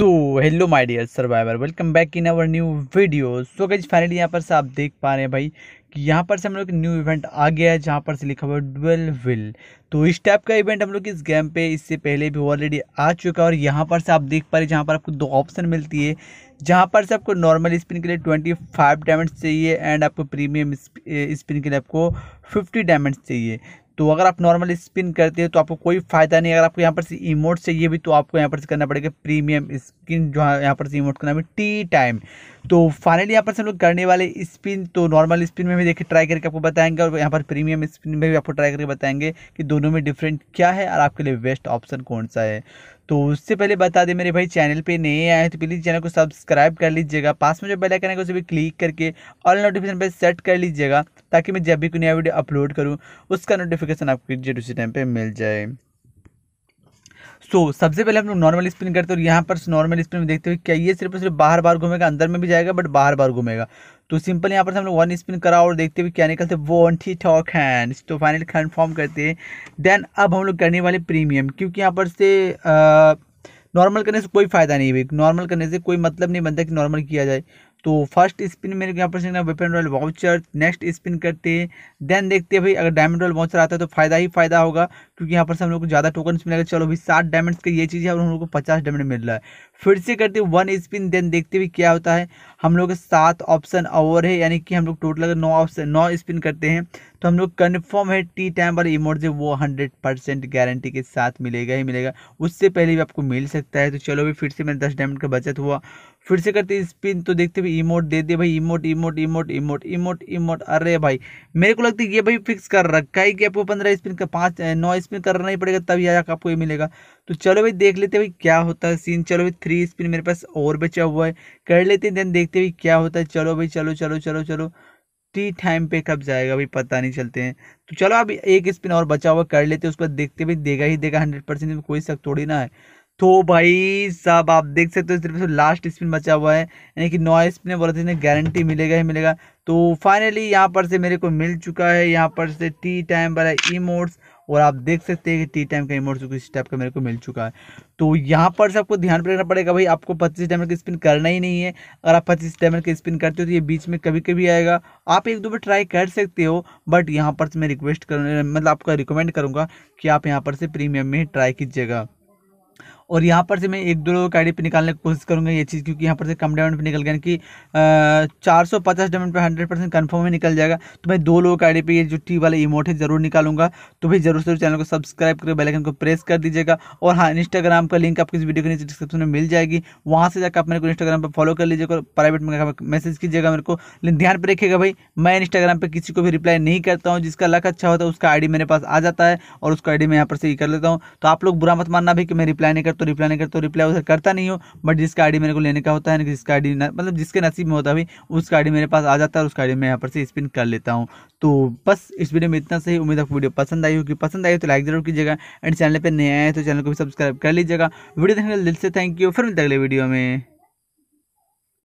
so hello my dear survivor welcome back in our new video so guys finally यहाँ पर से आप देख पा रहे हैं भाई कि यहाँ पर से हम लोग न्यू इवेंट आ गया है जहाँ पर से लिखा हुआ है डुअल विल तो इस टाइप का इवेंट हम लोग इस गेम पे इससे पहले भी ऑलरेडी आ चुका है और यहाँ पर से आप देख पा रहे हैं जहाँ पर आपको दो ऑप्शन मिलती है जहाँ पर से आपको नॉर्मल स्पिन के लिए ट्वेंटी फाइव डायमंड चाहिए एंड आपको प्रीमियम स्पिन के लिए आपको फिफ्टी डायमंड चाहिए तो अगर आप नॉर्मल स्पिन करते हैं तो आपको कोई फायदा नहीं अगर आपको यहाँ पर से इमोट चाहिए भी तो आपको यहाँ पर से करना पड़ेगा प्रीमियम स्किन जो हाँ, यहाँ पर से इमोट नाम है टी टाइम तो फाइनली यहाँ पर से हम लोग करने वाले स्पिन तो नॉर्मल स्पिन में भी देखिए ट्राई करके आपको बताएंगे और यहाँ पर प्रीमियम स्पिन में भी आपको ट्राई करके बताएंगे कि दोनों में डिफरेंट क्या है और आपके लिए बेस्ट ऑप्शन कौन सा है तो उससे पहले बता दें मेरे भाई चैनल पे नए आए हैं तो प्लीज़ चैनल को सब्सक्राइब कर लीजिएगा पास में जो बेल आइकन है उसे भी क्लिक करके ऑल नोटिफिकेशन पे सेट कर लीजिएगा ताकि मैं जब भी कोई नया वीडियो अपलोड करूँ उसका नोटिफिकेशन आपको जरूर उसी टाइम पर मिल जाए सो so, सबसे पहले हम लोग नॉर्मल स्पिन करते हैं और यहाँ पर नॉर्मल स्पिन में देखते हुए क्या ये सिर्फ सिर्फ बाहर बार घूमेगा अंदर में भी जाएगा बट बाहर बार घूमेगा तो सिंपल यहाँ पर हम लोग वन स्पिन करा और देखते हुए क्या निकलते वो टी ठॉक हैंड तो फाइनल कन्फर्म करते हैं देन अब हम लोग करने वाले प्रीमियम क्योंकि यहाँ पर से नॉर्मल करने से कोई फ़ायदा नहीं है नॉर्मल करने से कोई मतलब नहीं बनता कि नॉर्मल किया जाए तो फर्स्ट स्पिन मेरे को यहाँ पर सीखना weapon royal voucher next spin करते हैं देन देखते हैं भाई अगर डायमंड रॉयल वाउचर आता है तो फायदा ही फायदा होगा क्योंकि यहाँ पर से हम लोग को ज़्यादा टोकन मिलेगा चलो भाई सात डायमंड्स का ये चीज़ है और हम लोग को पचास डायमंड मिल रहा है फिर से करते वन स्पिन देन देखते हुए क्या होता है हम लोग के सात ऑप्शन और है यानी कि हम लोग टोटल अगर नौ ऑप्शन नौ स्पिन करते हैं तो हम लोग कन्फर्म है टी टाइम वाला इमोट जो वो हंड्रेड परसेंट गारंटी के साथ मिलेगा ही मिलेगा उससे पहले भी आपको मिल सकता है तो चलो भी फिर से मेरे दस डायमंड का बचत हुआ फिर से करते स्पिन तो देखते भाई इमोट दे दे भाई emote emote emote emote emote emote अरे भाई मेरे को लगता है ये भाई फिक्स कर रखा है कि आपको पंद्रह स्पिन का पाँच नौ स्पिन करना ही पड़ेगा तभी आया आपको ये मिलेगा तो चलो भाई देख लेते भाई क्या होता है सीन चलो भाई थ्री स्पिन मेरे पास और बचा हुआ है कर लेते हैं देन देखते भाई क्या होता है चलो भाई चलो चलो चलो चलो टी टाइम पे कब जाएगा अभी पता नहीं चलते हैं तो चलो अब एक स्पिन और बचा हुआ कर लेते हैं उस पर देखते भी देगा ही देगा हंड्रेड परसेंट में कोई शक थोड़ी ना है तो भाई साहब आप देख सकते हो सिर्फ लास्ट स्पिन बचा हुआ है यानी कि नौ स्पिन बोला था गारंटी मिलेगा ही मिलेगा तो फाइनली यहाँ पर से मेरे को मिल चुका है यहाँ पर से टी टाइम वाला ई मोड्स और आप देख सकते हैं कि टी टाइम का रिमोट किस टाइप का मेरे को मिल चुका है तो यहाँ पर से आपको ध्यान रखना पड़ेगा भाई आपको पच्चीस टाइमर का स्पिन करना ही नहीं है अगर आप पच्चीस टाइमर का स्पिन करते हो तो ये बीच में कभी कभी आएगा आप एक दो बार ट्राई कर सकते हो बट यहाँ पर से मैं रिक्वेस्ट करूँ मतलब आपका रिकमेंड करूँगा कि आप यहाँ पर से प्रीमियम में ट्राई कीजिएगा और यहाँ पर से मैं एक दो लोगों का आई निकालने की कोशिश करूँगा ये चीज़ क्योंकि यहाँ पर से कम डायमंड पे निकल गया कि चार सौ पचास डायमंड पर हंड्रेड परसेंट कन्फर्म में निकल जाएगा तो मैं दो लोगों का आई पे ये जो टी वाला इमोट है ज़रूर निकालूंगा तो भाई जरूर जरूर चैनल को सब्सक्राइब करके बेलाइकन को प्रेस कर दीजिएगा और हाँ इंस्टाग्राम का लिंक आपको इस वीडियो के नीचे डिस्क्रिप्शन में मिल जाएगी वहाँ से जाकर आप मेरे को इंस्टाग्राम पर फॉलो कर लीजिएगा प्राइवेट में मैसेज कीजिएगा मेरे को लेकिन ध्यान पर रखिएगा भाई मैं इंस्टाग्राम पर किसी को भी रिप्लाई नहीं करता हूँ जिसका लक अच्छा होता है उसका आई मेरे पास आ जाता है और उसका आई मैं यहाँ पर से ही कर लेता हूँ तो आप लोग बुरा मत मानना भी कि मैं रिप्लाई नहीं करता तो रिप्लाई नहीं करता तो रिप्लाई उधर करता नहीं हो बट जिसका आईडी मेरे को लेने का होता है जिसका आईडी मतलब जिसके नसीब में होता है उसका आईडी मेरे पास आ जाता है और उसका आईडी मैं यहाँ पर से स्पिन कर लेता हूँ तो बस इस वीडियो में इतना सही उम्मीद है वीडियो पसंद आई होगी पसंद आई तो लाइक जरूर कीजिएगा एंड चैनल पर नए आए तो चैनल को भी सब्सक्राइब कर लीजिएगा वीडियो देखने के दिल से थैंक यू फिर मिलते अगले वीडियो में